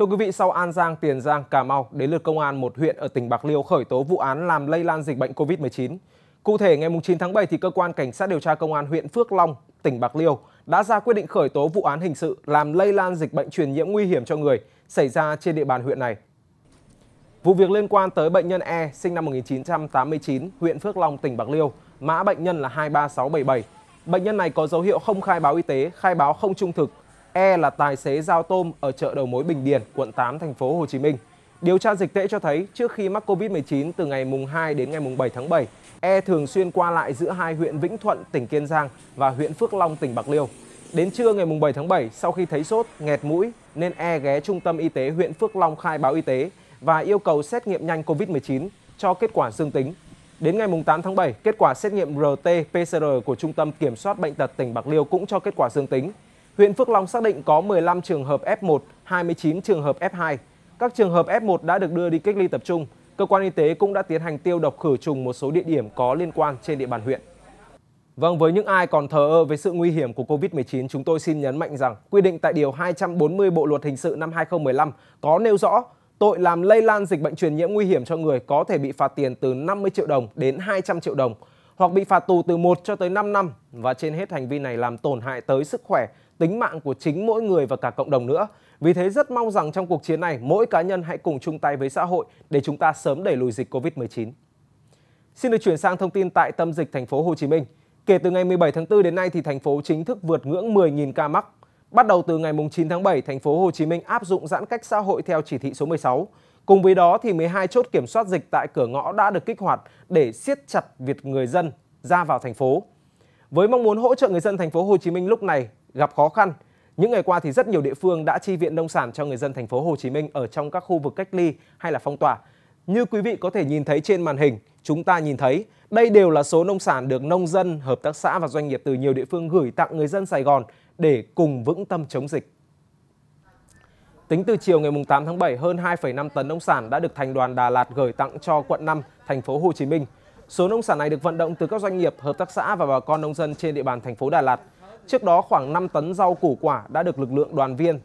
Thưa quý vị, sau An Giang, Tiền Giang, Cà Mau, đến lượt công an một huyện ở tỉnh Bạc Liêu khởi tố vụ án làm lây lan dịch bệnh COVID-19. Cụ thể, ngày 9 tháng 7, thì cơ quan cảnh sát điều tra công an huyện Phước Long, tỉnh Bạc Liêu đã ra quyết định khởi tố vụ án hình sự làm lây lan dịch bệnh truyền nhiễm nguy hiểm cho người xảy ra trên địa bàn huyện này. Vụ việc liên quan tới bệnh nhân E, sinh năm 1989, huyện Phước Long, tỉnh Bạc Liêu, mã bệnh nhân là 23677. Bệnh nhân này có dấu hiệu không khai báo y tế, khai báo không trung thực, E là tài xế giao tôm ở chợ đầu mối Bình Điền, quận 8, thành phố Hồ Chí Minh. Điều tra dịch tễ cho thấy trước khi mắc Covid-19 từ ngày mùng 2 đến ngày mùng 7 tháng 7, E thường xuyên qua lại giữa hai huyện Vĩnh Thuận, tỉnh Kiên Giang và huyện Phước Long, tỉnh Bạc Liêu. Đến trưa ngày mùng 7 tháng 7, sau khi thấy sốt, nghẹt mũi nên E ghé trung tâm y tế huyện Phước Long khai báo y tế và yêu cầu xét nghiệm nhanh Covid-19 cho kết quả dương tính. Đến ngày mùng 8 tháng 7, kết quả xét nghiệm RT-PCR của Trung tâm Kiểm soát Bệnh tật tỉnh Bạc Liêu cũng cho kết quả dương tính. Huyện Phước Long xác định có 15 trường hợp F1, 29 trường hợp F2. Các trường hợp F1 đã được đưa đi cách ly tập trung. Cơ quan y tế cũng đã tiến hành tiêu độc khử trùng một số địa điểm có liên quan trên địa bàn huyện. Vâng, với những ai còn thờ ơ với sự nguy hiểm của Covid-19, chúng tôi xin nhấn mạnh rằng quy định tại Điều 240 Bộ Luật Hình sự năm 2015 có nêu rõ tội làm lây lan dịch bệnh truyền nhiễm nguy hiểm cho người có thể bị phạt tiền từ 50 triệu đồng đến 200 triệu đồng hoặc bị phạt tù từ 1 cho tới 5 năm và trên hết hành vi này làm tổn hại tới sức khỏe, tính mạng của chính mỗi người và cả cộng đồng nữa. Vì thế rất mong rằng trong cuộc chiến này, mỗi cá nhân hãy cùng chung tay với xã hội để chúng ta sớm đẩy lùi dịch Covid-19. Xin được chuyển sang thông tin tại tâm dịch thành phố Hồ Chí Minh. Kể từ ngày 17 tháng 4 đến nay thì thành phố chính thức vượt ngưỡng 10.000 ca mắc. Bắt đầu từ ngày 9 tháng 7, thành phố Hồ Chí Minh áp dụng giãn cách xã hội theo chỉ thị số 16. Cùng với đó thì 12 chốt kiểm soát dịch tại cửa ngõ đã được kích hoạt để siết chặt việc người dân ra vào thành phố. Với mong muốn hỗ trợ người dân thành phố Hồ Chí Minh lúc này, gặp khó khăn. Những ngày qua thì rất nhiều địa phương đã chi viện nông sản cho người dân thành phố Hồ Chí Minh ở trong các khu vực cách ly hay là phong tỏa. Như quý vị có thể nhìn thấy trên màn hình, chúng ta nhìn thấy đây đều là số nông sản được nông dân, hợp tác xã và doanh nghiệp từ nhiều địa phương gửi tặng người dân Sài Gòn để cùng vững tâm chống dịch. Tính từ chiều ngày 8 tháng 7, hơn 2,5 tấn nông sản đã được thành đoàn Đà Lạt gửi tặng cho quận 5, thành phố Hồ Chí Minh. Số nông sản này được vận động từ các doanh nghiệp, hợp tác xã và bà con nông dân trên địa bàn thành phố Đà Lạt. Trước đó khoảng 5 tấn rau củ quả đã được lực lượng đoàn viên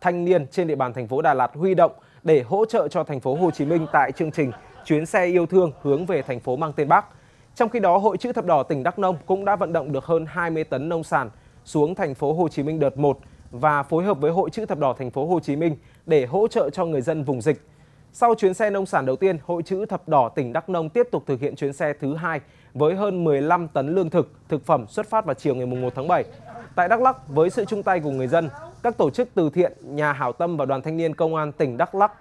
thanh niên trên địa bàn thành phố Đà Lạt huy động để hỗ trợ cho thành phố Hồ Chí Minh tại chương trình chuyến xe yêu thương hướng về thành phố mang tên Bắc. Trong khi đó, Hội chữ thập đỏ tỉnh Đắk Nông cũng đã vận động được hơn 20 tấn nông sản xuống thành phố Hồ Chí Minh đợt 1 và phối hợp với Hội chữ thập đỏ thành phố Hồ Chí Minh để hỗ trợ cho người dân vùng dịch. Sau chuyến xe nông sản đầu tiên, Hội chữ thập đỏ tỉnh Đắk Nông tiếp tục thực hiện chuyến xe thứ hai với hơn 15 tấn lương thực, thực phẩm xuất phát vào chiều ngày 1 tháng 7. Tại Đắk Lắk, với sự chung tay của người dân, các tổ chức từ thiện, nhà hảo tâm và đoàn thanh niên công an tỉnh Đắk Lắk,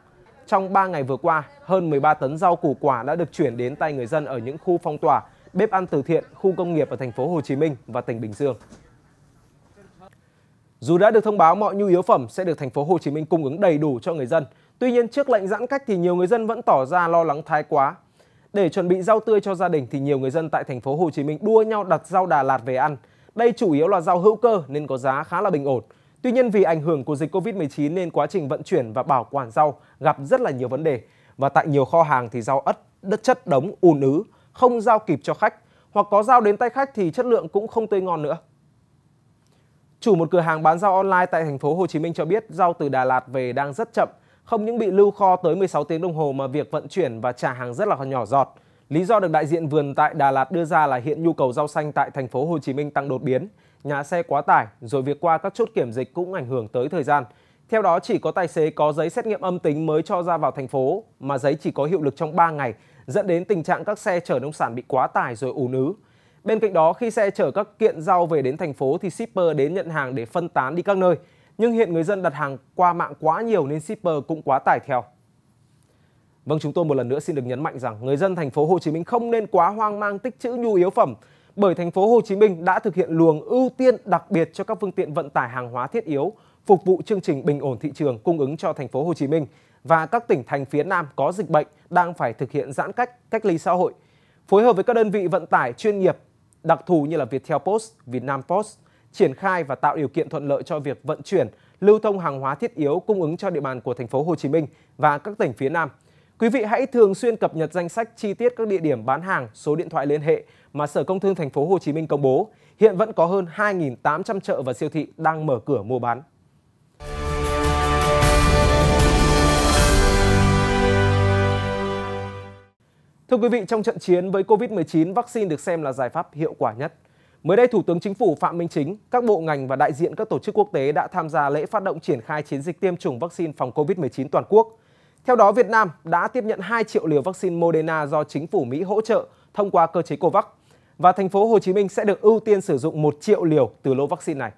trong 3 ngày vừa qua, hơn 13 tấn rau củ quả đã được chuyển đến tay người dân ở những khu phong tỏa, bếp ăn từ thiện, khu công nghiệp ở thành phố Hồ Chí Minh và tỉnh Bình Dương. Dù đã được thông báo mọi nhu yếu phẩm sẽ được thành phố Hồ Chí Minh cung ứng đầy đủ cho người dân, Tuy nhiên trước lệnh giãn cách thì nhiều người dân vẫn tỏ ra lo lắng thái quá. Để chuẩn bị rau tươi cho gia đình thì nhiều người dân tại thành phố Hồ Chí Minh đua nhau đặt rau Đà Lạt về ăn. Đây chủ yếu là rau hữu cơ nên có giá khá là bình ổn. Tuy nhiên vì ảnh hưởng của dịch Covid-19 nên quá trình vận chuyển và bảo quản rau gặp rất là nhiều vấn đề. Và tại nhiều kho hàng thì rau ất đất chất đống ùn ứ, không giao kịp cho khách hoặc có rau đến tay khách thì chất lượng cũng không tươi ngon nữa. Chủ một cửa hàng bán rau online tại thành phố Hồ Chí Minh cho biết rau từ Đà Lạt về đang rất chậm không những bị lưu kho tới 16 tiếng đồng hồ mà việc vận chuyển và trả hàng rất là nhỏ giọt. Lý do được đại diện vườn tại Đà Lạt đưa ra là hiện nhu cầu rau xanh tại thành phố Hồ Chí Minh tăng đột biến, nhà xe quá tải, rồi việc qua các chốt kiểm dịch cũng ảnh hưởng tới thời gian. Theo đó, chỉ có tài xế có giấy xét nghiệm âm tính mới cho ra vào thành phố, mà giấy chỉ có hiệu lực trong 3 ngày, dẫn đến tình trạng các xe chở nông sản bị quá tải rồi ùn ứ. Bên cạnh đó, khi xe chở các kiện rau về đến thành phố thì shipper đến nhận hàng để phân tán đi các nơi nhưng hiện người dân đặt hàng qua mạng quá nhiều nên shipper cũng quá tải theo. Vâng, chúng tôi một lần nữa xin được nhấn mạnh rằng người dân thành phố Hồ Chí Minh không nên quá hoang mang tích trữ nhu yếu phẩm bởi thành phố Hồ Chí Minh đã thực hiện luồng ưu tiên đặc biệt cho các phương tiện vận tải hàng hóa thiết yếu phục vụ chương trình bình ổn thị trường cung ứng cho thành phố Hồ Chí Minh và các tỉnh thành phía Nam có dịch bệnh đang phải thực hiện giãn cách, cách ly xã hội. Phối hợp với các đơn vị vận tải chuyên nghiệp đặc thù như là Viettel Post, Vietnam Post, triển khai và tạo điều kiện thuận lợi cho việc vận chuyển, lưu thông hàng hóa thiết yếu cung ứng cho địa bàn của thành phố Hồ Chí Minh và các tỉnh phía Nam. Quý vị hãy thường xuyên cập nhật danh sách chi tiết các địa điểm bán hàng, số điện thoại liên hệ mà Sở Công Thương thành phố Hồ Chí Minh công bố. Hiện vẫn có hơn 2.800 chợ và siêu thị đang mở cửa mua bán. Thưa quý vị, trong trận chiến với COVID-19, vaccine được xem là giải pháp hiệu quả nhất – Mới đây, Thủ tướng Chính phủ Phạm Minh Chính, các bộ ngành và đại diện các tổ chức quốc tế đã tham gia lễ phát động triển khai chiến dịch tiêm chủng vaccine phòng COVID-19 toàn quốc. Theo đó, Việt Nam đã tiếp nhận 2 triệu liều vaccine Moderna do chính phủ Mỹ hỗ trợ thông qua cơ chế COVAX và thành phố Hồ Chí Minh sẽ được ưu tiên sử dụng 1 triệu liều từ lô vaccine này.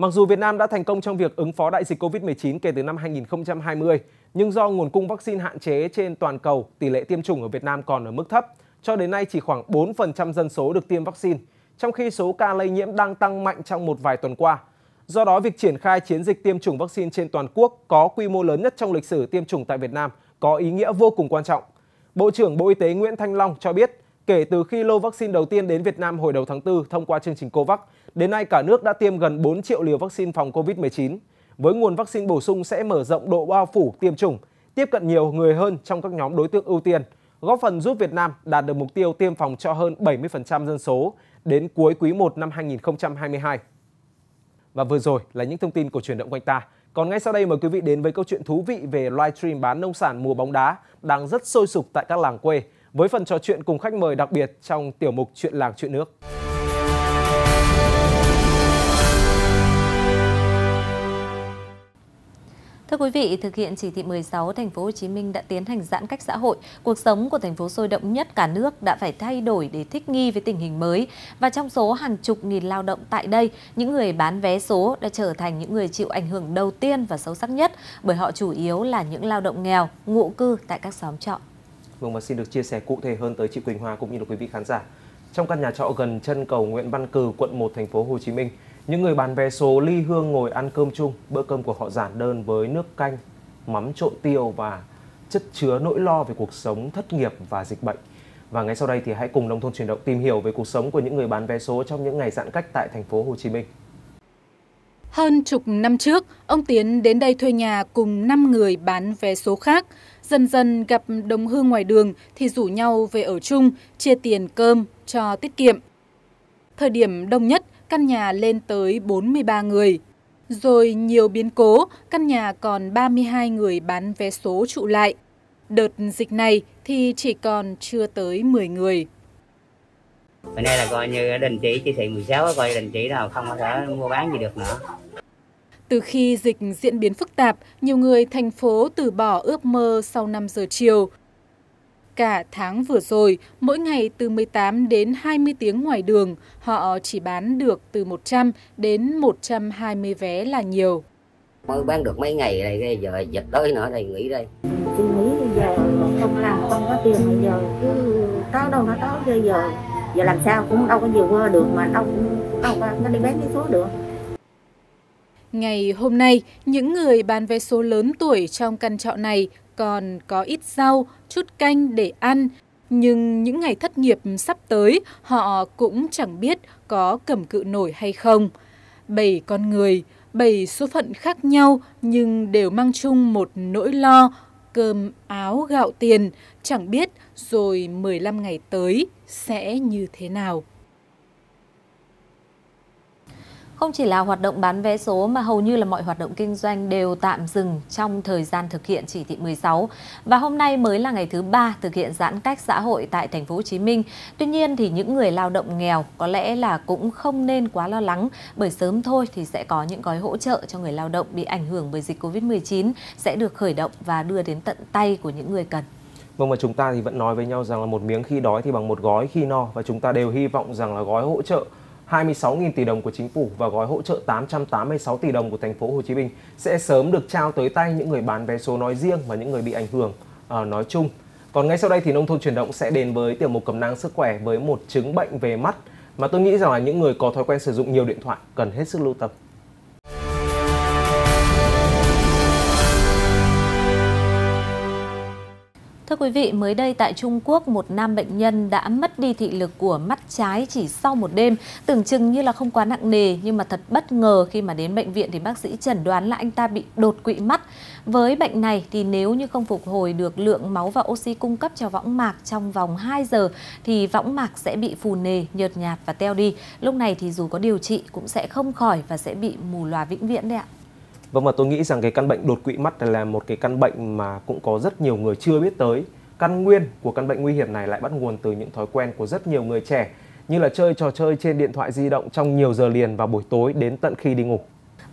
Mặc dù Việt Nam đã thành công trong việc ứng phó đại dịch COVID-19 kể từ năm 2020, nhưng do nguồn cung vaccine hạn chế trên toàn cầu, tỷ lệ tiêm chủng ở Việt Nam còn ở mức thấp. Cho đến nay chỉ khoảng 4% dân số được tiêm vaccine, trong khi số ca lây nhiễm đang tăng mạnh trong một vài tuần qua. Do đó, việc triển khai chiến dịch tiêm chủng vaccine trên toàn quốc có quy mô lớn nhất trong lịch sử tiêm chủng tại Việt Nam có ý nghĩa vô cùng quan trọng. Bộ trưởng Bộ Y tế Nguyễn Thanh Long cho biết, Kể từ khi lô vaccine đầu tiên đến Việt Nam hồi đầu tháng 4 thông qua chương trình COVAX, đến nay cả nước đã tiêm gần 4 triệu liều vaccine phòng COVID-19. Với nguồn vaccine bổ sung sẽ mở rộng độ bao phủ tiêm chủng, tiếp cận nhiều người hơn trong các nhóm đối tượng ưu tiên, góp phần giúp Việt Nam đạt được mục tiêu tiêm phòng cho hơn 70% dân số đến cuối quý 1 năm 2022. Và vừa rồi là những thông tin của chuyển động quanh ta. Còn ngay sau đây mời quý vị đến với câu chuyện thú vị về livestream bán nông sản mùa bóng đá đang rất sôi sục tại các làng quê với phần trò chuyện cùng khách mời đặc biệt trong tiểu mục Chuyện làng chuyện nước. Thưa quý vị, thực hiện chỉ thị 16, thành phố Hồ Chí Minh đã tiến hành giãn cách xã hội. Cuộc sống của thành phố sôi động nhất cả nước đã phải thay đổi để thích nghi với tình hình mới. Và trong số hàng chục nghìn lao động tại đây, những người bán vé số đã trở thành những người chịu ảnh hưởng đầu tiên và xấu sắc nhất bởi họ chủ yếu là những lao động nghèo, ngụ cư tại các xóm trọ. Vâng và xin được chia sẻ cụ thể hơn tới chị Quỳnh Hoa cũng như là quý vị khán giả. Trong căn nhà trọ gần chân cầu Nguyễn Văn Cừ, quận 1, thành phố Hồ Chí Minh, những người bán vé số ly hương ngồi ăn cơm chung, bữa cơm của họ giản đơn với nước canh, mắm trộn tiêu và chất chứa nỗi lo về cuộc sống thất nghiệp và dịch bệnh. Và ngay sau đây thì hãy cùng Nông thôn chuyển động tìm hiểu về cuộc sống của những người bán vé số trong những ngày giãn cách tại thành phố Hồ Chí Minh. Hơn chục năm trước, ông Tiến đến đây thuê nhà cùng 5 người bán vé số khác. Dần dần gặp đồng hương ngoài đường thì rủ nhau về ở chung, chia tiền cơm cho tiết kiệm. Thời điểm đông nhất, căn nhà lên tới 43 người. Rồi nhiều biến cố, căn nhà còn 32 người bán vé số trụ lại. Đợt dịch này thì chỉ còn chưa tới 10 người bữa nay là coi như đình chỉ chỉ thị 16 coi đình chỉ nào không có thể mua bán gì được nữa từ khi dịch diễn biến phức tạp, nhiều người thành phố từ bỏ ước mơ sau 5 giờ chiều. Cả tháng vừa rồi, mỗi ngày từ 18 đến 20 tiếng ngoài đường, họ chỉ bán được từ 100 đến 120 vé là nhiều. Mới bán được mấy ngày này giờ dịch tới nữa thì nghỉ đây. Chị nghĩ bây giờ không làm không có tiền bây giờ cứ táo đâu nó táo bây giờ giờ làm sao cũng đâu có nhiều qua được mà đâu đâu có nó đi bán vé số được Ngày hôm nay, những người bán vé số lớn tuổi trong căn trọ này còn có ít rau, chút canh để ăn. Nhưng những ngày thất nghiệp sắp tới, họ cũng chẳng biết có cầm cự nổi hay không. Bảy con người, bảy số phận khác nhau nhưng đều mang chung một nỗi lo, cơm áo gạo tiền, chẳng biết rồi 15 ngày tới sẽ như thế nào. Không chỉ là hoạt động bán vé số mà hầu như là mọi hoạt động kinh doanh đều tạm dừng trong thời gian thực hiện chỉ thị 16 và hôm nay mới là ngày thứ ba thực hiện giãn cách xã hội tại thành phố Hồ Chí Minh. Tuy nhiên thì những người lao động nghèo có lẽ là cũng không nên quá lo lắng bởi sớm thôi thì sẽ có những gói hỗ trợ cho người lao động bị ảnh hưởng bởi dịch Covid-19 sẽ được khởi động và đưa đến tận tay của những người cần. Vâng và chúng ta thì vẫn nói với nhau rằng là một miếng khi đói thì bằng một gói khi no và chúng ta đều hy vọng rằng là gói hỗ trợ 26.000 tỷ đồng của chính phủ và gói hỗ trợ 886 tỷ đồng của thành phố Hồ Chí Minh sẽ sớm được trao tới tay những người bán vé số nói riêng và những người bị ảnh hưởng à, nói chung. Còn ngay sau đây thì nông thôn chuyển động sẽ đến với tiểu mục cẩm năng sức khỏe với một chứng bệnh về mắt mà tôi nghĩ rằng là những người có thói quen sử dụng nhiều điện thoại cần hết sức lưu tâm. Thưa quý vị, mới đây tại Trung Quốc, một nam bệnh nhân đã mất đi thị lực của mắt trái chỉ sau một đêm. Tưởng chừng như là không quá nặng nề, nhưng mà thật bất ngờ khi mà đến bệnh viện thì bác sĩ chẩn đoán là anh ta bị đột quỵ mắt. Với bệnh này thì nếu như không phục hồi được lượng máu và oxy cung cấp cho võng mạc trong vòng 2 giờ thì võng mạc sẽ bị phù nề, nhợt nhạt và teo đi. Lúc này thì dù có điều trị cũng sẽ không khỏi và sẽ bị mù lòa vĩnh viễn đấy ạ. Vâng và tôi nghĩ rằng cái căn bệnh đột quỵ mắt là một cái căn bệnh mà cũng có rất nhiều người chưa biết tới. Căn nguyên của căn bệnh nguy hiểm này lại bắt nguồn từ những thói quen của rất nhiều người trẻ như là chơi trò chơi trên điện thoại di động trong nhiều giờ liền vào buổi tối đến tận khi đi ngủ.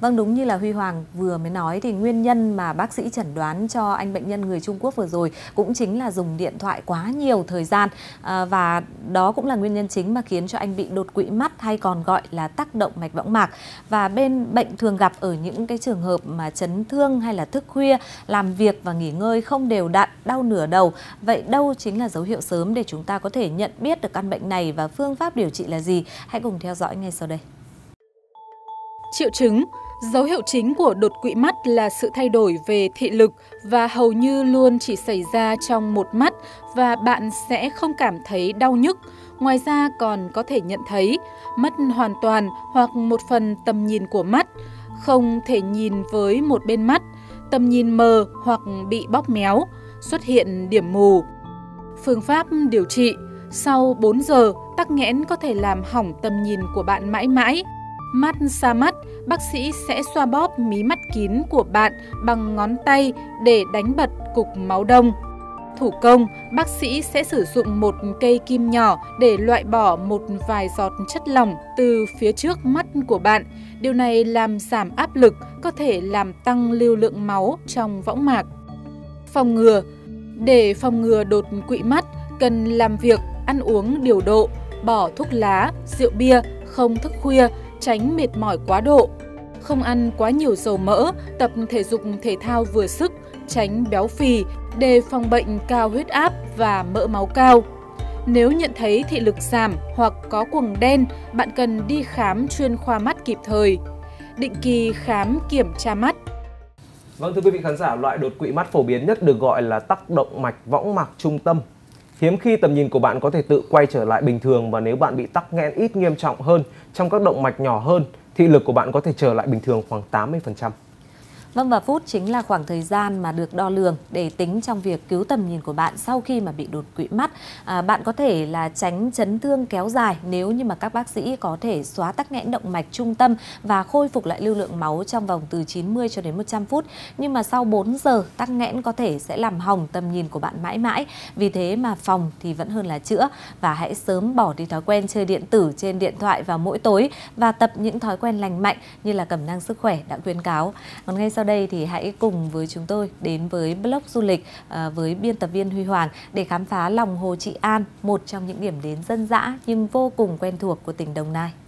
Vâng đúng như là Huy Hoàng vừa mới nói thì nguyên nhân mà bác sĩ chẩn đoán cho anh bệnh nhân người Trung Quốc vừa rồi cũng chính là dùng điện thoại quá nhiều thời gian à, và đó cũng là nguyên nhân chính mà khiến cho anh bị đột quỵ mắt hay còn gọi là tác động mạch võng mạc và bên bệnh thường gặp ở những cái trường hợp mà chấn thương hay là thức khuya, làm việc và nghỉ ngơi không đều đặn, đau nửa đầu. Vậy đâu chính là dấu hiệu sớm để chúng ta có thể nhận biết được căn bệnh này và phương pháp điều trị là gì? Hãy cùng theo dõi ngay sau đây. Triệu chứng Dấu hiệu chính của đột quỵ mắt là sự thay đổi về thị lực và hầu như luôn chỉ xảy ra trong một mắt và bạn sẽ không cảm thấy đau nhức. Ngoài ra còn có thể nhận thấy mất hoàn toàn hoặc một phần tầm nhìn của mắt, không thể nhìn với một bên mắt, tầm nhìn mờ hoặc bị bóp méo, xuất hiện điểm mù. Phương pháp điều trị Sau 4 giờ, tắc nghẽn có thể làm hỏng tầm nhìn của bạn mãi mãi, mắt xa mắt, bác sĩ sẽ xoa bóp mí mắt kín của bạn bằng ngón tay để đánh bật cục máu đông. Thủ công, bác sĩ sẽ sử dụng một cây kim nhỏ để loại bỏ một vài giọt chất lỏng từ phía trước mắt của bạn. Điều này làm giảm áp lực, có thể làm tăng lưu lượng máu trong võng mạc. Phòng ngừa Để phòng ngừa đột quỵ mắt, cần làm việc, ăn uống điều độ, bỏ thuốc lá, rượu bia, không thức khuya, tránh mệt mỏi quá độ. Không ăn quá nhiều dầu mỡ, tập thể dục thể thao vừa sức, tránh béo phì, đề phòng bệnh cao huyết áp và mỡ máu cao. Nếu nhận thấy thị lực giảm hoặc có quầng đen, bạn cần đi khám chuyên khoa mắt kịp thời. Định kỳ khám kiểm tra mắt. Vâng thưa quý vị khán giả, loại đột quỵ mắt phổ biến nhất được gọi là tắc động mạch võng mạc trung tâm Hiếm khi tầm nhìn của bạn có thể tự quay trở lại bình thường và nếu bạn bị tắc nghẽn ít nghiêm trọng hơn trong các động mạch nhỏ hơn, thị lực của bạn có thể trở lại bình thường khoảng 80%. Vâng và phút chính là khoảng thời gian mà được đo lường để tính trong việc cứu tầm nhìn của bạn sau khi mà bị đột quỵ mắt. À, bạn có thể là tránh chấn thương kéo dài nếu như mà các bác sĩ có thể xóa tắc nghẽn động mạch trung tâm và khôi phục lại lưu lượng máu trong vòng từ 90 cho đến 100 phút. Nhưng mà sau 4 giờ tắc nghẽn có thể sẽ làm hỏng tầm nhìn của bạn mãi mãi. Vì thế mà phòng thì vẫn hơn là chữa và hãy sớm bỏ đi thói quen chơi điện tử trên điện thoại vào mỗi tối và tập những thói quen lành mạnh như là cẩm năng sức khỏe đã khuyến cáo. Còn ngay sau đây thì hãy cùng với chúng tôi đến với blog du lịch à, với biên tập viên Huy Hoàng để khám phá lòng Hồ Trị An, một trong những điểm đến dân dã nhưng vô cùng quen thuộc của tỉnh Đồng Nai.